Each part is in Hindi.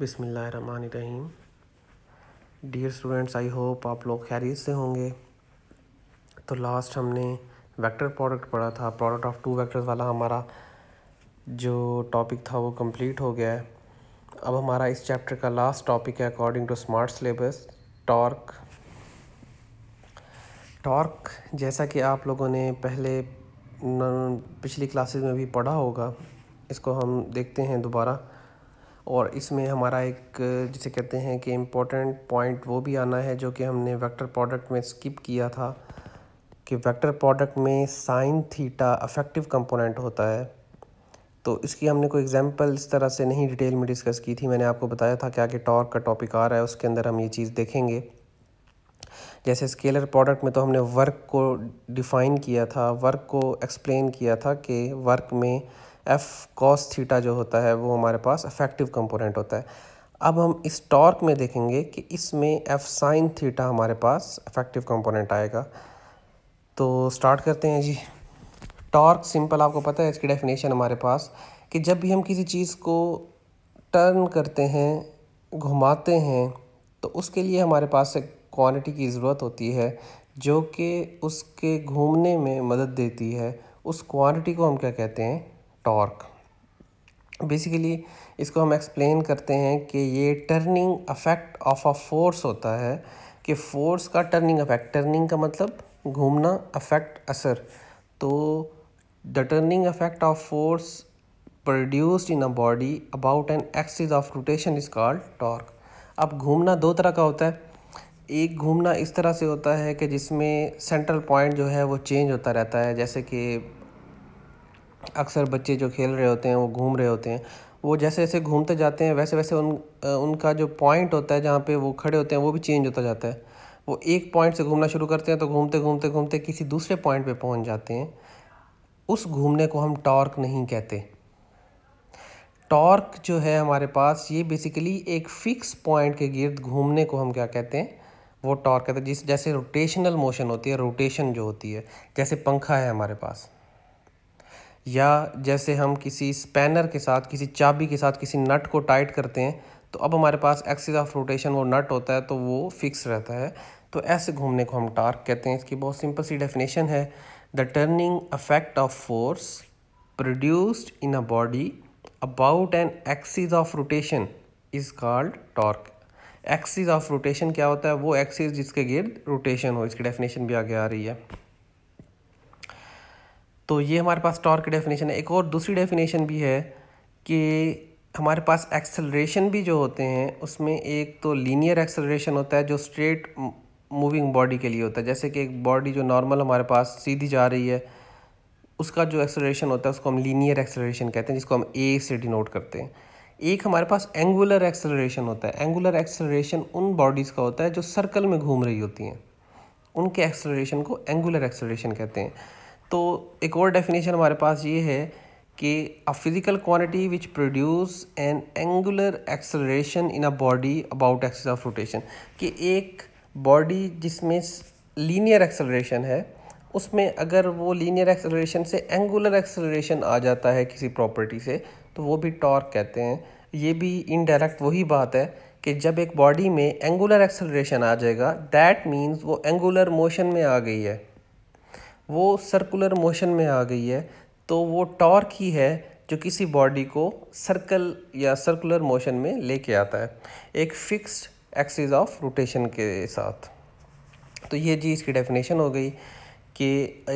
बिसमीम डियर स्टूडेंट्स आई होप आप लोग खैरियत से होंगे तो लास्ट हमने वेक्टर प्रोडक्ट पढ़ा था प्रोडक्ट ऑफ टू वेक्टर्स वाला हमारा जो टॉपिक था वो कंप्लीट हो गया है अब हमारा इस चैप्टर का लास्ट टॉपिक है according to smart syllabus torque torque जैसा कि आप लोगों ने पहले पिछली क्लासेस में भी पढ़ा होगा इसको हम देखते हैं दोबारा और इसमें हमारा एक जिसे कहते हैं कि इम्पोर्टेंट पॉइंट वो भी आना है जो कि हमने वेक्टर प्रोडक्ट में स्किप किया था कि वेक्टर प्रोडक्ट में साइन थीटा अफेक्टिव कंपोनेंट होता है तो इसकी हमने कोई एग्जांपल इस तरह से नहीं डिटेल में डिस्कस की थी मैंने आपको बताया था कि आगे टॉर्क का टॉपिक आ रहा है उसके अंदर हम ये चीज़ देखेंगे जैसे स्केलर प्रोडक्ट में तो हमने वर्क को डिफ़ाइन किया था वर्क को एक्सप्लेन किया था कि वर्क में एफ़ कॉस थीटा जो होता है वो हमारे पास अफेक्टिव कंपोनेंट होता है अब हम इस टॉर्क में देखेंगे कि इसमें एफ़ साइन थीटा हमारे पास अफेक्टिव कंपोनेंट आएगा तो स्टार्ट करते हैं जी टॉर्क सिंपल आपको पता है इसकी डेफिनेशन हमारे पास कि जब भी हम किसी चीज़ को टर्न करते हैं घुमाते हैं तो उसके लिए हमारे पास एक क्वांटिटी की ज़रूरत होती है जो कि उसके घूमने में मदद देती है उस क्वांटिटी को हम क्या कहते हैं टॉर्क बेसिकली इसको हम एक्सप्लेन करते हैं कि ये turning effect of a force होता है कि फोर्स का टर्निंग अफेक्ट टर्निंग का मतलब घूमना अफेक्ट असर तो the turning effect of force produced in a body about an axis of rotation is called torque अब घूमना दो तरह का होता है एक घूमना इस तरह से होता है कि जिसमें सेंट्रल पॉइंट जो है वो चेंज होता रहता है जैसे कि अक्सर बच्चे जो खेल रहे होते हैं वो घूम रहे होते हैं वो जैसे जैसे घूमते जाते हैं वैसे वैसे उन उनका जो पॉइंट होता है जहाँ पे वो खड़े होते हैं वो भी चेंज होता जाता है वो एक पॉइंट से घूमना शुरू करते हैं तो घूमते घूमते घूमते किसी दूसरे पॉइंट पे पहुँच जाते हैं उस घूमने को हम टॉर्क नहीं कहते टॉर्क जो है हमारे पास ये बेसिकली एक फ़िक्स पॉइंट के गिर्द घूमने को हम क्या कहते हैं वो टॉर्क कहते हैं जिस जैसे रोटेशनल मोशन होती है रोटेशन जो होती है जैसे पंखा है हमारे पास या जैसे हम किसी स्पैनर के साथ किसी चाबी के साथ किसी नट को टाइट करते हैं तो अब हमारे पास एक्सिस ऑफ रोटेशन वो नट होता है तो वो फिक्स रहता है तो ऐसे घूमने को हम टार्क कहते हैं इसकी बहुत सिंपल सी डेफिनेशन है the turning effect of force produced in a body about an axis of rotation is called torque axis of rotation क्या होता है वो एक्सिस जिसके गिर्द रोटेशन हो इसकी डेफिनेशन भी आगे आ रही है तो ये हमारे पास टॉर्क की डेफिनेशन है एक और दूसरी डेफिनेशन भी है कि हमारे पास एक्सेलरेशन भी जो होते हैं उसमें एक तो लीनियर एक्सेलरेशन होता है जो स्ट्रेट मूविंग बॉडी के लिए होता है जैसे कि एक बॉडी जो नॉर्मल हमारे पास सीधी जा रही है उसका जो एक्सेलरेशन होता है उसको हम लीनियर एक्सेलरेशन कहते हैं जिसको हम ए से डिनोट करते हैं एक हमारे पास एंगुलर एक्सेलरेशन होता है एंगुलर एक्सेलरेशन उन बॉडीज़ का होता है जो सर्कल में घूम रही होती हैं उनके एक्सेलरेशन को एंगुलर एक्सेलरेशन कहते हैं तो एक और डेफिनेशन हमारे पास ये है कि a physical quantity which produce an angular acceleration in a body about axis of rotation कि एक बॉडी जिसमें लीनियर एक्सलेशन है उसमें अगर वो लीनियर एक्सलेशन से एंगुलर एक्सलेशन आ जाता है किसी प्रॉपर्टी से तो वो भी टॉर्क कहते हैं ये भी इनडायरेक्ट वही बात है कि जब एक बॉडी में एंगुलर एक्सलेशन आ जाएगा दैट मीन्स वो एंगुलर मोशन में आ गई है वो सर्कुलर मोशन में आ गई है तो वो टॉर्क ही है जो किसी बॉडी को सर्कल या सर्कुलर मोशन में लेके आता है एक फिक्स्ड एक्सिस ऑफ रोटेशन के साथ तो ये जी इसकी डेफिनेशन हो गई कि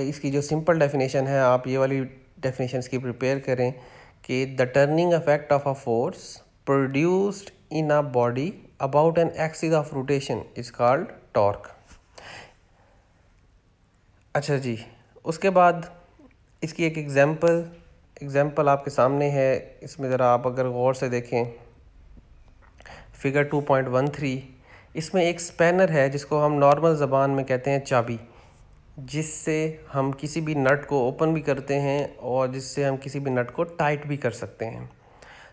इसकी जो सिंपल डेफिनेशन है आप ये वाली डेफिनेशन की प्रिपेयर करें कि the turning effect of a force produced in a body about an axis of rotation is called torque अच्छा जी उसके बाद इसकी एक एग्ज़ाम्पल एग्ज़ाम्पल आपके सामने है इसमें ज़रा आप अगर गौर से देखें फिगर 2.13 इसमें एक स्पैनर है जिसको हम नॉर्मल ज़बान में कहते हैं चाबी जिससे हम किसी भी नट को ओपन भी करते हैं और जिससे हम किसी भी नट को टाइट भी कर सकते हैं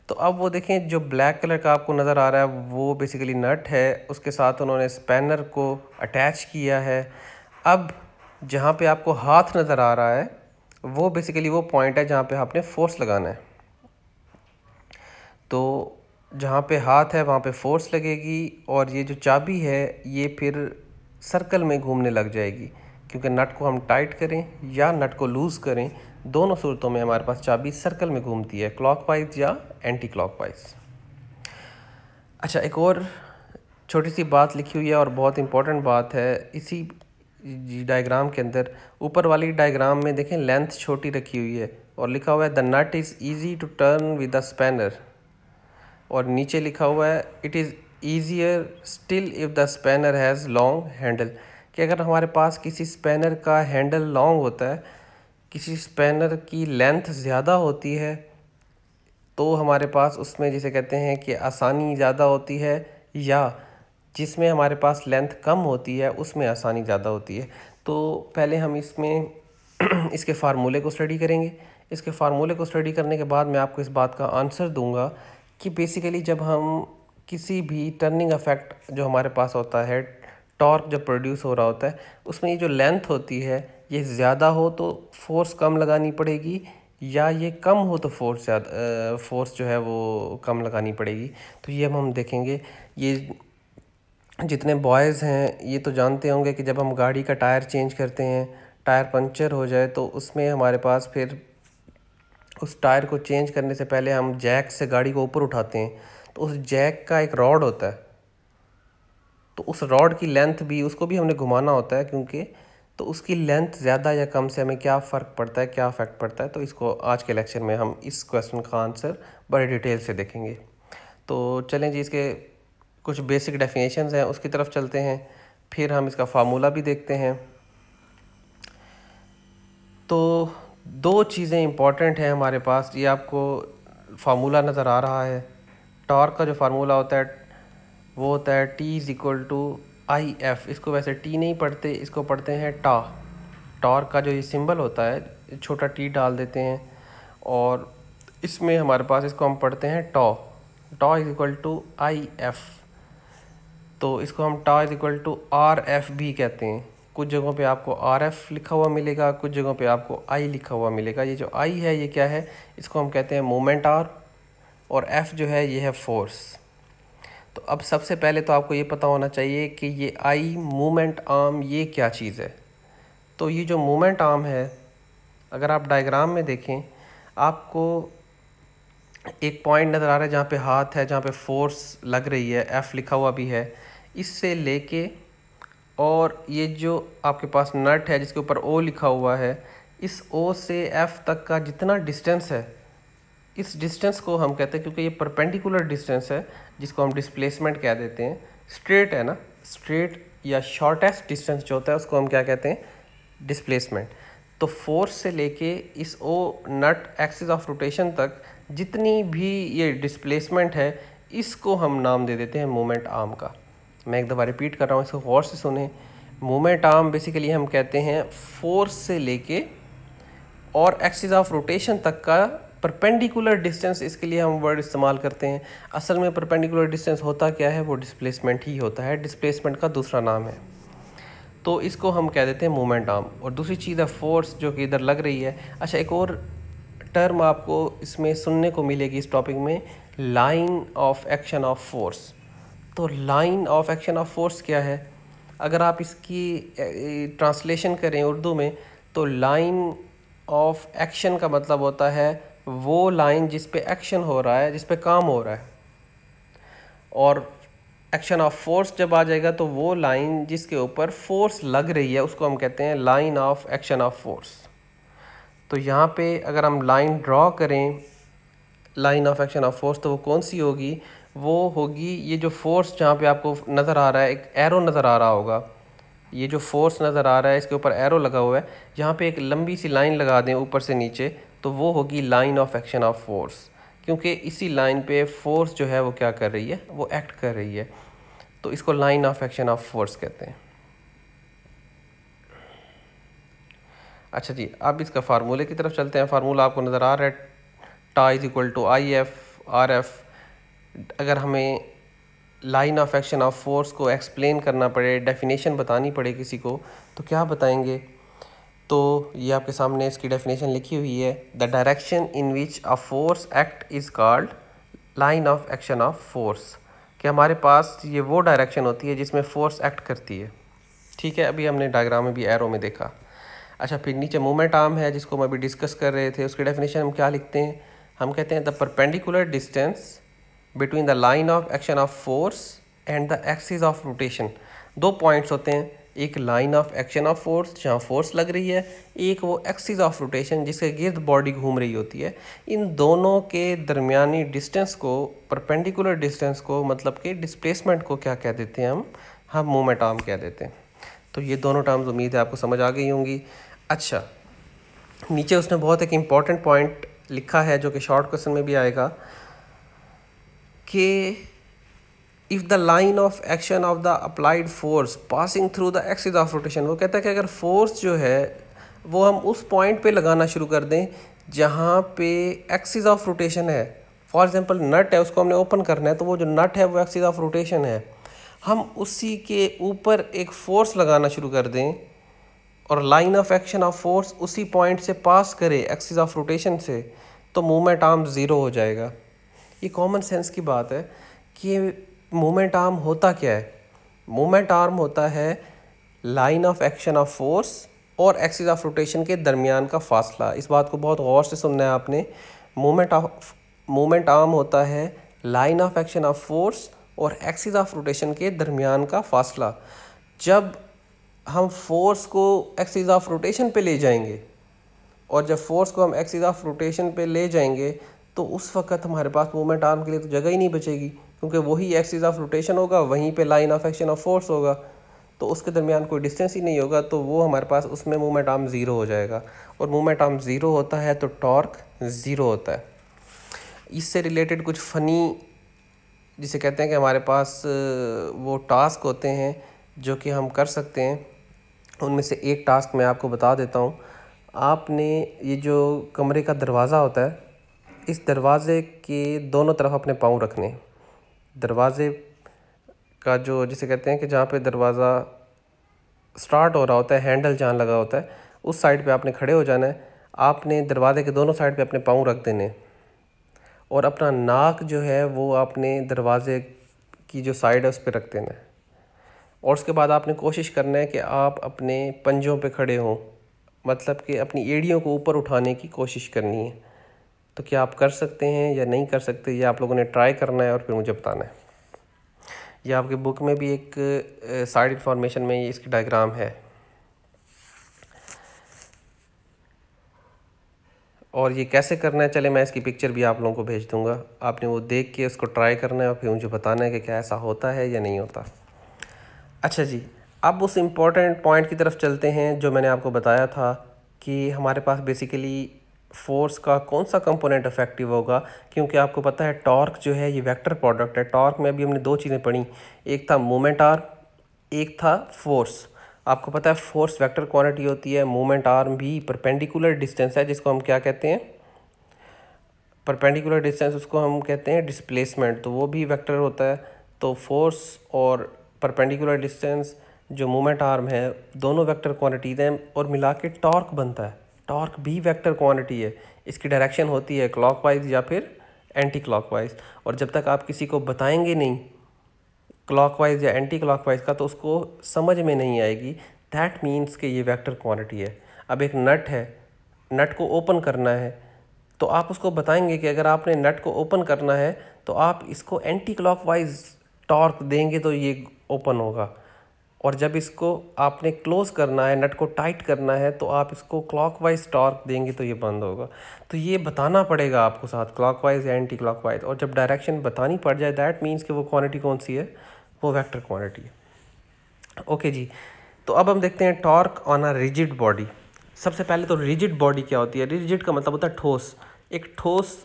तो अब वो देखें जो ब्लैक कलर का आपको नज़र आ रहा है वो बेसिकली नट है उसके साथ उन्होंने स्पैनर को अटैच किया है अब जहाँ पे आपको हाथ नज़र आ रहा है वो बेसिकली वो पॉइंट है जहाँ पे आपने फोर्स लगाना है तो जहाँ पे हाथ है वहाँ पे फोर्स लगेगी और ये जो चाबी है ये फिर सर्कल में घूमने लग जाएगी क्योंकि नट को हम टाइट करें या नट को लूज़ करें दोनों सूरतों में हमारे पास चाबी सर्कल में घूमती है क्लॉक या एंटी क्लॉक अच्छा एक और छोटी सी बात लिखी हुई है और बहुत इम्पॉर्टेंट बात है इसी डायग्राम के अंदर ऊपर वाली डायग्राम में देखें लेंथ छोटी रखी हुई है और लिखा हुआ है the nut is easy to turn with a spanner और नीचे लिखा हुआ है it is easier still if the spanner has long handle कि अगर हमारे पास किसी स्पैनर का हैंडल लॉन्ग होता है किसी स्पैनर की लेंथ ज़्यादा होती है तो हमारे पास उसमें जिसे कहते हैं कि आसानी ज़्यादा होती है या जिसमें हमारे पास लेंथ कम होती है उसमें आसानी ज़्यादा होती है तो पहले हम इसमें इसके फार्मूले को स्टडी करेंगे इसके फार्मूले को स्टडी करने के बाद मैं आपको इस बात का आंसर दूंगा कि बेसिकली जब हम किसी भी टर्निंग इफेक्ट जो हमारे पास होता है टॉर्क जब प्रोड्यूस हो रहा होता है उसमें ये जो लेंथ होती है ये ज़्यादा हो तो फोर्स कम लगानी पड़ेगी या ये कम हो तो फोर्स ज़्यादा फोर्स जो है वो कम लगानी पड़ेगी तो ये हम हम देखेंगे ये जितने बॉयज़ हैं ये तो जानते होंगे कि जब हम गाड़ी का टायर चेंज करते हैं टायर पंचर हो जाए तो उसमें हमारे पास फिर उस टायर को चेंज करने से पहले हम जैक से गाड़ी को ऊपर उठाते हैं तो उस जैक का एक रॉड होता है तो उस रॉड की लेंथ भी उसको भी हमने घुमाना होता है क्योंकि तो उसकी लेंथ ज़्यादा या कम से हमें क्या फ़र्क पड़ता है क्या इफेक्ट पड़ता है तो इसको आज के लेक्चर में हम इस क्वेश्चन का आंसर बड़े डिटेल से देखेंगे तो चलें जी इसके कुछ बेसिक डेफिनेशंस हैं उसकी तरफ चलते हैं फिर हम इसका फार्मूला भी देखते हैं तो दो चीज़ें इम्पॉर्टेंट हैं हमारे पास ये आपको फार्मूला नज़र आ रहा है टॉर्क का जो फार्मूला होता है वो होता है T is equal to I F इसको वैसे टी नहीं पढ़ते इसको पढ़ते हैं टा टॉर्क का जो ये सिंबल होता है छोटा टी डाल देते हैं और इसमें हमारे पास इसको हम पढ़ते हैं tau tau is equal to I F तो इसको हम tau is equal to R F भी कहते हैं कुछ जगहों पे आपको आर एफ लिखा हुआ मिलेगा कुछ जगहों पे आपको आई लिखा हुआ मिलेगा ये जो आई है ये क्या है इसको हम कहते हैं मोमेंट आर और एफ़ जो है ये है फोर्स तो अब सबसे पहले तो आपको ये पता होना चाहिए कि ये आई मोमेंट आर्म ये क्या चीज़ है तो ये जो मोमेंट आर्म है अगर आप डायग्राम में देखें आपको एक पॉइंट नज़र आ रहा है जहाँ पे हाथ है जहाँ पे फोर्स लग रही है एफ़ लिखा हुआ भी है इससे लेके और ये जो आपके पास नट है जिसके ऊपर ओ लिखा हुआ है इस ओ से एफ़ तक का जितना डिस्टेंस है इस डिस्टेंस को हम कहते हैं क्योंकि ये परपेंडिकुलर डिस्टेंस है जिसको हम डिस्प्लेसमेंट कह देते हैं स्ट्रेट है ना स्ट्रेट या शॉर्टेस्ट डिस्टेंस जो होता है उसको हम क्या कहते हैं डिस्प्लेसमेंट तो फोर्स से लेके इस ओ नट एक्सिस ऑफ रोटेशन तक जितनी भी ये डिस्प्लेसमेंट है इसको हम नाम दे देते हैं मोमेंट आर्म का मैं एक दोबारा रिपीट कर रहा हूँ इसको गौर से सुने मोमेंट आर्म बेसिकली हम कहते हैं फोर्स से लेके और एक्सिस ऑफ रोटेशन तक का परपेंडिकुलर डिस्टेंस इसके लिए हम वर्ड इस्तेमाल करते हैं असल में परपेंडिकुलर डिस्टेंस होता क्या है वो डिस्प्लेसमेंट ही होता है डिस्प्लेसमेंट का दूसरा नाम है तो इसको हम कह देते हैं मोमेंट आर्म और दूसरी चीज़ है फोर्स जो कि इधर लग रही है अच्छा एक और टर्म आपको इसमें सुनने को मिलेगी इस टॉपिक में line of action of force तो line of action of force क्या है अगर आप इसकी ट्रांसलेशन करें उर्दू में तो लाइन ऑफ एक्शन का मतलब होता है वो लाइन जिस पे एक्शन हो रहा है जिस पे काम हो रहा है और एक्शन ऑफ फोर्स जब आ जाएगा तो वो लाइन जिसके ऊपर फोर्स लग रही है उसको हम कहते हैं line of action of force तो यहाँ पे अगर हम लाइन ड्रॉ करें line of action of force तो वो कौन सी होगी वो होगी ये जो फोर्स जहाँ पे आपको नज़र आ रहा है एक एरो नज़र आ रहा होगा ये जो फोर्स नज़र आ रहा है इसके ऊपर एरो लगा हुआ है यहाँ पे एक लंबी सी लाइन लगा दें ऊपर से नीचे तो वो होगी line of action of force क्योंकि इसी लाइन पे फोर्स जो है वो क्या कर रही है वो एक्ट कर रही है तो इसको line of action of force कहते हैं अच्छा जी अब इसका फार्मूले की तरफ चलते हैं फार्मूला आपको नज़र आ रहा है ties equal to I F R F अगर हमें line of action of force को एक्सप्लेन करना पड़े डेफिनेशन बतानी पड़े किसी को तो क्या बताएंगे तो ये आपके सामने इसकी डेफिनेशन लिखी हुई है the direction in which a force act is called line of action of force कि हमारे पास ये वो डायरेक्शन होती है जिसमें फोर्स एक्ट करती है ठीक है अभी हमने डायग्राम में भी एरो में देखा अच्छा फिर नीचे मोमेंट आर्म है जिसको हम अभी डिस्कस कर रहे थे उसकी डेफिनेशन हम क्या लिखते हैं हम कहते हैं the perpendicular distance between the line of action of force and the axis of rotation दो पॉइंट्स होते हैं एक line of action of force जहाँ फोर्स लग रही है एक वो एक्सिस ऑफ रोटेशन जिसके गिर्द बॉडी घूम रही होती है इन दोनों के दरमियानी डिस्टेंस को परपेंडिकुलर डिस्टेंस को मतलब कि डिस्प्लेसमेंट को क्या कह देते हैं हम हम मोमेंट आर्म कह देते हैं तो ये दोनों टर्म्स उम्मीद है आपको समझ आ गई होंगी अच्छा नीचे उसने बहुत एक इम्पॉर्टेंट पॉइंट लिखा है जो कि शॉर्ट क्वेश्चन में भी आएगा कि if the line of action of the applied force passing through the axis of rotation वो कहता है कि अगर फोर्स जो है वो हम उस पॉइंट पे लगाना शुरू कर दें जहाँ पे एक्सिस ऑफ रोटेशन है फॉर एग्जांपल नट है उसको हमने ओपन करना है तो वो जो नट है वो एक्सिस ऑफ रोटेशन है हम उसी के ऊपर एक फोर्स लगाना शुरू कर दें और line of action of force उसी पॉइंट से पास करे एक्सिस ऑफ रोटेशन से तो मूवमेंट आर्म ज़ीरो हो जाएगा ये कॉमन सेंस की बात है कि मोमेंट आर्म होता क्या है मोमेंट आर्म होता है line of action of force और एक्सिस ऑफ रोटेशन के दरमियान का फासला इस बात को बहुत गौर से सुनना है आपने मोमेंट ऑफ मोमेंट आर्म होता है line of action of force और एक्सिस ऑफ रोटेशन के दरमियान का फासला जब हम फोर्स को एक्सिस ऑफ रोटेशन पे ले जाएंगे और जब फोर्स को हम एक्सिस ऑफ रोटेशन पे ले जाएंगे तो उस वक़्त हमारे पास मूवमेंट आर्म के लिए तो जगह ही नहीं बचेगी क्योंकि वही एक्सिस ऑफ रोटेशन होगा वहीं पे line of action of force होगा तो उसके दरमियान कोई डिस्टेंस ही नहीं होगा तो वो हमारे पास उसमें मूवमेंट आर्म ज़ीरो हो जाएगा और मूवमेंट आर्म ज़ीरो होता है तो टॉर्क ज़ीरो होता है इससे रिलेटेड कुछ फ़नी जिसे कहते हैं कि हमारे पास वो टास्क होते हैं जो कि हम कर सकते हैं उनमें से एक टास्क मैं आपको बता देता हूँ आपने ये जो कमरे का दरवाज़ा होता है इस दरवाज़े के दोनों तरफ अपने पाँव रखने दरवाज़े का जो जिसे कहते हैं कि जहाँ पे दरवाज़ा स्टार्ट हो रहा होता है हैंडल जहाँ लगा होता है उस साइड पे आपने खड़े हो जाना है आपने दरवाज़े के दोनों साइड पे अपने पाँव रख देने और अपना नाक जो है वो आपने दरवाज़े की जो साइड है उस पर रख देना है और उसके बाद आपने कोशिश करना है कि आप अपने पंजों पे खड़े हों मतलब कि अपनी एड़ियों को ऊपर उठाने की कोशिश करनी है तो क्या आप कर सकते हैं या नहीं कर सकते ये आप लोगों ने ट्राई करना है और फिर मुझे बताना है ये आपके बुक में भी एक साइड इन्फॉर्मेशन में ये इसकी डायग्राम है और ये कैसे करना है चले मैं इसकी पिक्चर भी आप लोगों को भेज दूंगा आपने वो देख के उसको ट्राई करना है और फिर मुझे बताना है कि क्या ऐसा होता है या नहीं होता अच्छा जी अब उस इम्पॉर्टेंट पॉइंट की तरफ चलते हैं जो मैंने आपको बताया था कि हमारे पास बेसिकली फोर्स का कौन सा कंपोनेंट इफेक्टिव होगा क्योंकि आपको पता है टॉर्क जो है ये वेक्टर प्रोडक्ट है टॉर्क में अभी हमने दो चीज़ें पढ़ी एक था मोमेंट आर एक था फोर्स आपको पता है फोर्स वेक्टर क्वांटिटी होती है मोमेंट आर्म भी परपेंडिकुलर डिस्टेंस है जिसको हम क्या कहते हैं परपेंडिकुलर डिस्टेंस उसको हम कहते हैं डिसप्लेसमेंट तो वो भी वैक्टर होता है तो फोर्स और परपेंडिकुलर डिस्टेंस जो मोमेंट आर्म है दोनों वेक्टर क्वांटिटीज़ हैं और मिला के टॉर्क बनता है टॉर्क भी वेक्टर क्वांटिटी है इसकी डायरेक्शन होती है क्लॉकवाइज या फिर एंटी क्लॉकवाइज और जब तक आप किसी को बताएंगे नहीं क्लॉकवाइज या एंटी क्लॉकवाइज का तो उसको समझ में नहीं आएगी दैट मीन्स कि ये वेक्टर क्वांटिटी है अब एक नट है नट को ओपन करना है तो आप उसको बताएंगे कि अगर आपने नट को ओपन करना है तो आप इसको एंटी क्लॉकवाइज टॉर्क देंगे तो ये ओपन होगा और जब इसको आपने क्लोज़ करना है नट को टाइट करना है तो आप इसको क्लॉकवाइज टॉर्क देंगे तो ये बंद होगा तो ये बताना पड़ेगा आपको साथ क्लॉकवाइज एंटी क्लॉकवाइज और जब डायरेक्शन बतानी पड़ जाए दैट मीन्स कि वो क्वांटिटी कौन सी है वो वेक्टर क्वांटिटी है ओके जी तो अब हम देखते हैं torque on a rigid body सबसे पहले तो रिजिड बॉडी क्या होती है रिजिड का मतलब होता है ठोस एक ठोस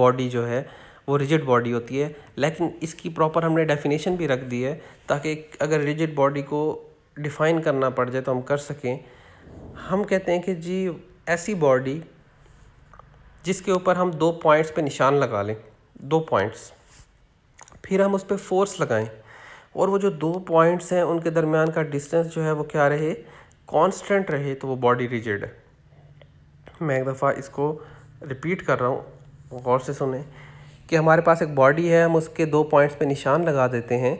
बॉडी जो है वो रिजिड बॉडी होती है लेकिन इसकी प्रॉपर हमने डेफिनेशन भी रख दी है ताकि अगर रिजिड बॉडी को डिफ़ाइन करना पड़ जाए तो हम कर सकें हम कहते हैं कि जी ऐसी बॉडी जिसके ऊपर हम दो पॉइंट्स पे निशान लगा लें दो पॉइंट्स फिर हम उस पर फोर्स लगाएं और वो जो दो पॉइंट्स हैं उनके दरमियान का डिस्टेंस जो है वो क्या रहे कांस्टेंट रहे तो वो बॉडी रिजिड है मैं एक दफ़ा इसको रिपीट कर रहा हूँ गौर से सुने कि हमारे पास एक बॉडी है हम उसके दो पॉइंट्स पे निशान लगा देते हैं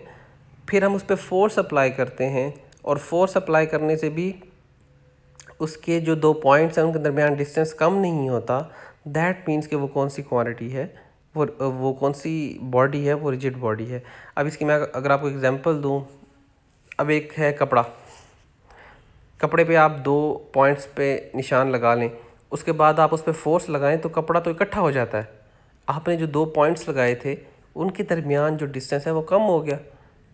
फिर हम उस पर फ़ोर्स अप्लाई करते हैं और फोर्स अप्लाई करने से भी उसके जो दो पॉइंट्स हैं उनके दरमियान डिस्टेंस कम नहीं होता दैट मीन्स कि वो कौन सी क्वालिटी है वो वो कौन सी बॉडी है वो रिजिड बॉडी है अब इसकी मैं अगर आपको एग्जांपल दूँ अब एक है कपड़ा कपड़े पे आप दो पॉइंट्स पे निशान लगा लें उसके बाद आप उस पर फोर्स लगाएं तो कपड़ा तो इकट्ठा हो जाता है आपने जो दो पॉइंट्स लगाए थे उनके दरमियान जो डिस्टेंस है वो कम हो गया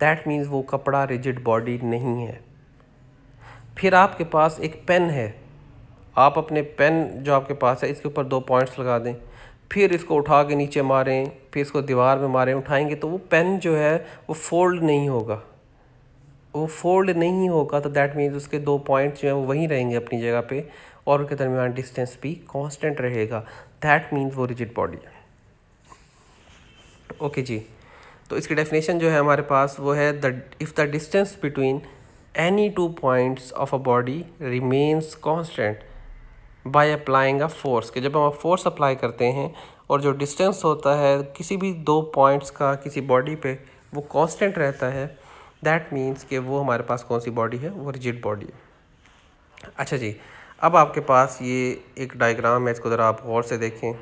दैट मीन्स वो कपड़ा रिजिड बॉडी नहीं है फिर आपके पास एक पेन है आप अपने पेन जो आपके पास है इसके ऊपर दो पॉइंट्स लगा दें फिर इसको उठा के नीचे मारें फिर इसको दीवार में मारें उठाएंगे तो वो पेन जो है वो फोल्ड नहीं होगा वो फोल्ड नहीं होगा तो दैट मीन्स उसके दो पॉइंट्स जो हैं वो वहीं रहेंगे अपनी जगह पे और उनके दरमियान डिस्टेंस भी कांस्टेंट रहेगा दैट मीन्स वो रिजिड बॉडी है ओके जी तो इसकी डेफिनेशन जो है हमारे पास वो है the if the distance between any two points of a body remains constant by applying a force के जब हम फोर्स अप्लाई करते हैं और जो डिस्टेंस होता है किसी भी दो पॉइंट्स का किसी बॉडी पे वो कांस्टेंट रहता है दैट मीन्स कि वो हमारे पास कौन सी बॉडी है वो रिजिड बॉडी है अच्छा जी अब आपके पास ये एक डायग्राम है इसको ज़रा आप गौर से देखें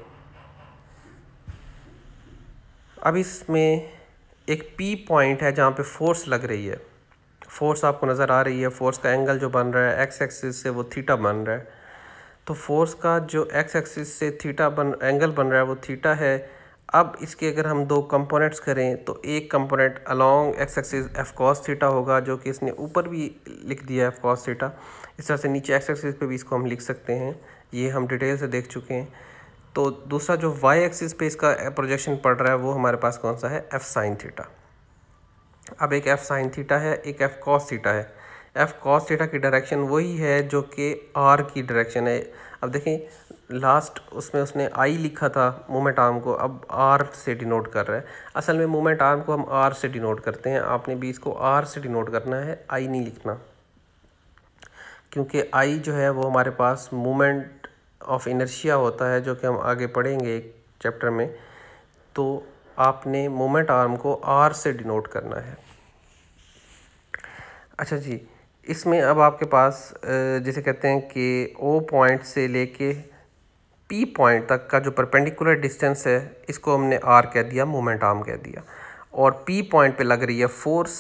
अब इसमें एक पी पॉइंट है जहाँ पे फोर्स लग रही है फोर्स आपको नज़र आ रही है फोर्स का एंगल जो बन रहा है एक्स एक्सिस से वो थीटा बन रहा है तो फोर्स का जो एक्स एक्सिस से थीटा बन एंगल बन रहा है वो थीटा है अब इसके अगर हम दो कंपोनेंट्स करें तो एक component along x axis F cos theta होगा जो कि इसने ऊपर भी लिख दिया है एफ कॉस थीटा इस तरह से नीचे एक्स एक्सिस पे भी इसको हम लिख सकते हैं ये हम डिटेल से देख चुके हैं तो दूसरा जो वाई एक्सिस पे इसका प्रोजेक्शन पड़ रहा है वो हमारे पास कौन सा है एफ साइन थीटा अब एक एफ साइन थीटा है एक एफ कॉस थीटा है एफ कॉस थीटा की डायरेक्शन वही है जो कि आर की डायरेक्शन है अब देखें लास्ट उसमें उसने आई लिखा था मोमेंट आर्म को अब आर से डिनोट कर रहा है असल में मोमेंट आर्म को हम आर से डिनोट करते हैं आपने भी इसको आर से डिनोट करना है आई नहीं लिखना क्योंकि आई जो है वो हमारे पास मोमेंट ऑफ इनर्शिया होता है जो कि हम आगे पढ़ेंगे एक चैप्टर में तो आपने मोमेंट आर्म को आर से डिनोट करना है अच्छा जी इसमें अब आपके पास जिसे कहते हैं कि ओ पॉइंट से लेके पी पॉइंट तक का जो परपेंडिकुलर डिस्टेंस है इसको हमने आर कह दिया मोमेंट आर्म कह दिया और पी पॉइंट पे लग रही है फोर्स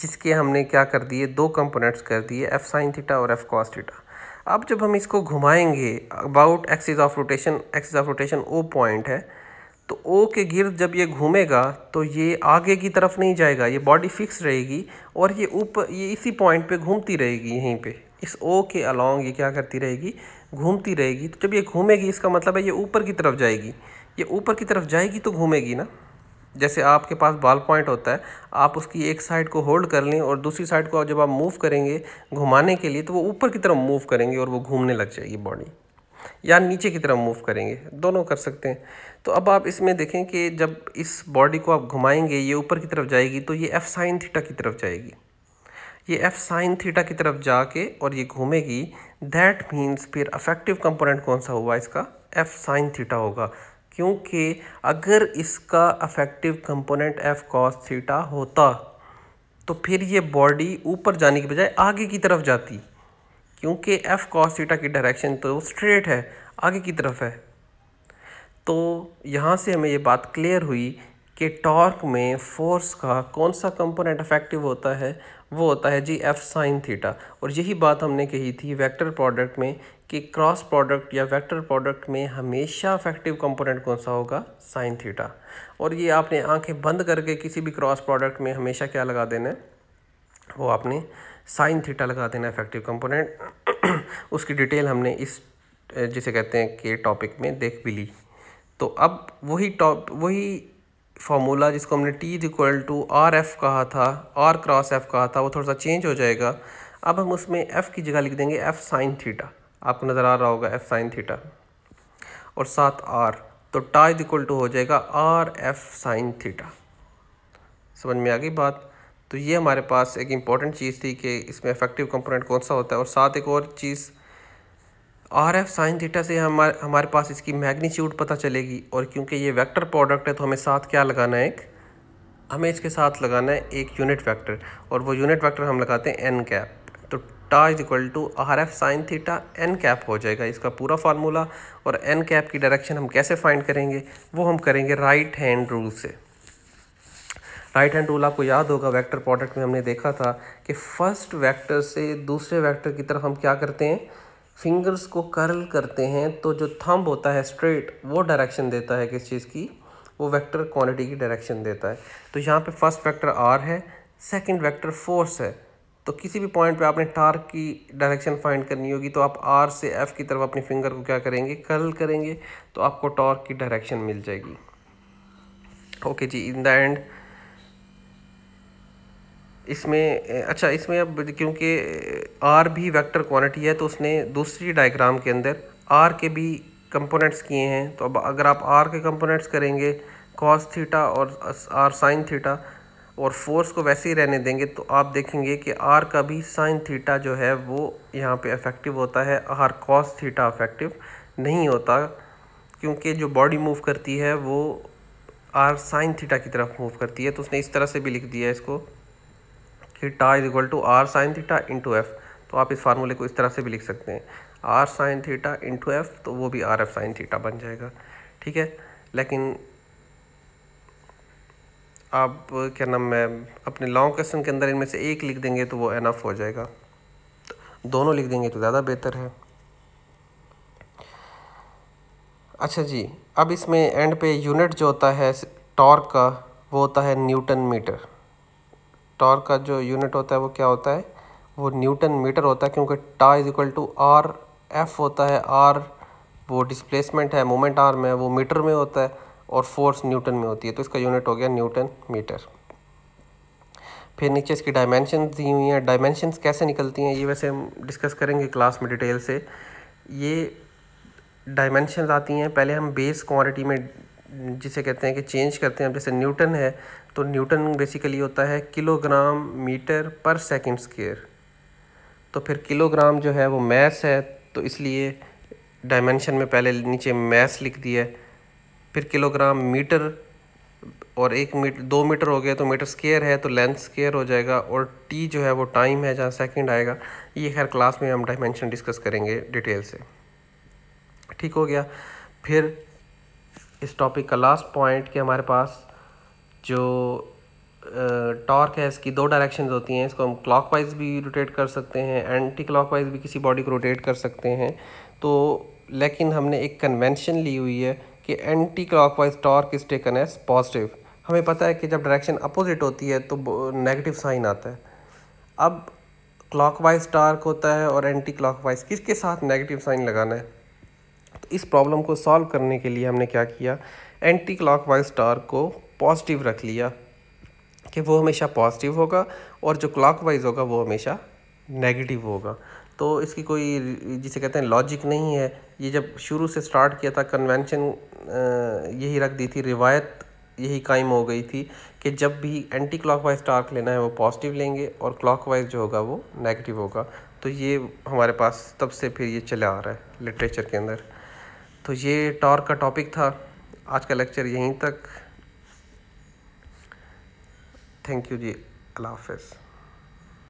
जिसके हमने क्या कर दिए दो कंपोनेंट्स कर दिए एफ साइन थीटा और एफ कॉस थीटा अब जब हम इसको घुमाएंगे about axis of rotation axis of rotation O point है तो ओ के गिर्द जब ये घूमेगा तो ये आगे की तरफ नहीं जाएगा ये बॉडी फिक्स रहेगी और ये ऊपर ये इसी पॉइंट पे घूमती रहेगी यहीं पे इस ओ के अलोंग ये क्या करती रहेगी घूमती रहेगी तो जब ये घूमेगी इसका मतलब है ये ऊपर की तरफ जाएगी ये ऊपर की तरफ जाएगी तो घूमेगी ना जैसे आपके पास बॉल पॉइंट होता है आप उसकी एक साइड को होल्ड कर लें और दूसरी साइड को जब आप मूव करेंगे घुमाने के लिए तो वो ऊपर की तरफ मूव करेंगे और वो घूमने लग जाएगी बॉडी या नीचे की तरफ मूव करेंगे दोनों कर सकते हैं तो अब आप इसमें देखें कि जब इस बॉडी को आप घुमाएंगे ये ऊपर की तरफ जाएगी तो ये एफ़ साइन थीटा की तरफ जाएगी ये एफ़ साइन थीटा की तरफ जाके और ये घूमेगी दैट मीन्स फिर अफेक्टिव कंपोनेंट कौन सा हुआ इसका एफ़ साइन थीटा होगा क्योंकि अगर इसका effective component F cos theta होता तो फिर ये बॉडी ऊपर जाने की बजाय आगे की तरफ जाती क्योंकि एफ कॉस थीटा की डायरेक्शन तो स्ट्रेट है आगे की तरफ है तो यहाँ से हमें ये बात क्लियर हुई कि टॉर्क में फोर्स का कौन सा कंपोनेंट अफेक्टिव होता है वो होता है जी एफ़ साइन थीटा और यही बात हमने कही थी वेक्टर प्रोडक्ट में कि क्रॉस प्रोडक्ट या वेक्टर प्रोडक्ट में हमेशा अफेक्टिव कंपोनेंट कौन सा होगा साइन थीटा और ये आपने आंखें बंद करके किसी भी क्रॉस प्रोडक्ट में हमेशा क्या लगा देना है वो आपने साइन थीटा लगा देना इफेक्टिव कंपोनेंट उसकी डिटेल हमने इस जिसे कहते हैं कि टॉपिक में देख भी ली तो अब वही टॉप वही फार्मूला जिसको हमने T is equal to R F कहा था आर क्रॉस एफ कहा था वो थोड़ा सा चेंज हो जाएगा अब हम उसमें एफ़ की जगह लिख देंगे एफ़ साइन थीटा आपको नज़र आ रहा होगा एफ़ साइन थीटा और साथ आर तो टा इज इक्वल टू हो जाएगा आर एफ़ साइन थीटा समझ में आ गई बात तो ये हमारे पास एक इम्पॉर्टेंट चीज़ थी कि इसमें इफेक्टिव कंपोनेंट कौन सा होता है और साथ एक और चीज़ आर एफ साइन थीटा से हमारे हमारे पास इसकी मैग्नीट्यूड पता चलेगी और क्योंकि ये वेक्टर प्रोडक्ट है तो हमें साथ क्या लगाना है एक हमें इसके साथ लगाना है एक यूनिट वेक्टर और वो यूनिट वेक्टर हम लगाते हैं एन कैप तो tau is equal to R F sine theta N cap हो जाएगा इसका पूरा फार्मूला और एन कैप की डायरेक्शन हम कैसे फाइंड करेंगे वो हम करेंगे राइट हैंड रूल से राइट हैंड रूल आपको याद होगा वैक्टर प्रोडक्ट में हमने देखा था कि फर्स्ट वैक्टर से दूसरे वैक्टर की तरफ हम क्या करते हैं फिंगर्स को कर्ल करते हैं तो जो थंब होता है स्ट्रेट वो डायरेक्शन देता है किस चीज़ की वो वेक्टर क्वांटिटी की डायरेक्शन देता है तो यहाँ पे फर्स्ट वेक्टर आर है सेकंड वेक्टर फोर्स है तो किसी भी पॉइंट पे आपने टार्क की डायरेक्शन फाइंड करनी होगी तो आप आर से एफ़ की तरफ अपनी फिंगर को क्या करेंगे कर्ल करेंगे तो आपको टॉर्क की डायरेक्शन मिल जाएगी ओके जी इन द एंड इसमें अच्छा इसमें अब क्योंकि आर भी वेक्टर क्वांटिटी है तो उसने दूसरी डायग्राम के अंदर आर के भी कंपोनेंट्स किए हैं तो अब अगर आप आर के कंपोनेंट्स करेंगे कॉस थीटा और आर साइन थीटा और फोर्स को वैसे ही रहने देंगे तो आप देखेंगे कि आर का भी साइन थीटा जो है वो यहाँ पे अफेक्टिव होता है आर कॉस थीटा अफेक्टिव नहीं होता क्योंकि जो बॉडी मूव करती है वो आर साइन थीटा की तरफ मूव करती है तो उसने इस तरह से भी लिख दिया है इसको theta is equal to R sine theta into F तो आप इस फार्मूले को इस तरह से भी लिख सकते हैं R sine theta into F तो वो भी आर एफ साइन थीटा बन जाएगा ठीक है लेकिन आप क्या नाम है अपने लॉन्ग क्वेश्चन के अंदर इनमें से एक लिख देंगे तो वो एनफ हो जाएगा दोनों लिख देंगे तो ज़्यादा बेहतर है अच्छा जी अब इसमें एंड पे यूनिट जो होता है टॉर्क का वो होता है न्यूटन मीटर टॉर्क का जो यूनिट होता है वो क्या होता है वो न्यूटन मीटर होता है क्योंकि tau is equal to R F होता है आर वो डिस्प्लेसमेंट है मोमेंट आर में वो मीटर में होता है और फोर्स न्यूटन में होती है तो इसका यूनिट हो गया न्यूटन मीटर फिर नीचे इसकी डायमेंशन दी हुई हैं डायमेंशनस कैसे निकलती हैं ये वैसे हम डिस्कस करेंगे क्लास में डिटेल से ये डायमेंशन आती हैं पहले हम बेस क्वांटिटी में जिसे कहते हैं कि चेंज करते हैं जैसे न्यूटन है तो न्यूटन बेसिकली होता है kilogram metre per second square तो फिर किलोग्राम जो है वो मैस है तो इसलिए डायमेंशन में पहले नीचे मैस लिख दिया फिर किलोग्राम मीटर और एक मीटर दो मीटर हो गया तो मीटर स्केयर है तो लेंथ स्केयर हो जाएगा और टी जो है वो टाइम है जहाँ सेकंड आएगा ये खैर क्लास में हम डायमेंशन डिस्कस करेंगे डिटेल से ठीक हो गया फिर इस टॉपिक का लास्ट पॉइंट कि हमारे पास जो टॉर्क है इसकी दो डायरेक्शन होती हैं इसको हम क्लॉकवाइज भी रोटेट कर सकते हैं एंटी क्लॉकवाइज भी किसी बॉडी को रोटेट कर सकते हैं तो लेकिन हमने एक कन्वेंशन ली हुई है कि anti clockwise torque is taken as positive हमें पता है कि जब डायरेक्शन अपोजिट होती है तो नेगेटिव साइन आता है अब क्लॉकवाइज टॉर्क होता है और एंटी क्लॉकवाइज किसके साथ नेगेटिव साइन लगाना है तो इस प्रॉब्लम को सॉल्व करने के लिए हमने क्या किया एंटी क्लॉकवाइज स्टार को पॉजिटिव रख लिया कि वो हमेशा पॉजिटिव होगा और जो क्लॉकवाइज होगा वो हमेशा नेगेटिव होगा तो इसकी कोई जिसे कहते हैं लॉजिक नहीं है ये जब शुरू से स्टार्ट किया था कन्वेंशन यही रख दी थी रिवायत यही कायम हो गई थी कि जब भी एंटी क्लॉकवाइज टार्क लेना है वो पॉजिटिव लेंगे और क्लॉकवाइज जो होगा वो नेगेटिव होगा तो ये हमारे पास तब से फिर ये चला आ रहा है लिटरेचर के अंदर तो ये टॉर्क का टॉपिक था आज का लेक्चर यहीं तक थैंक यू जी अल्लाह हाफिज़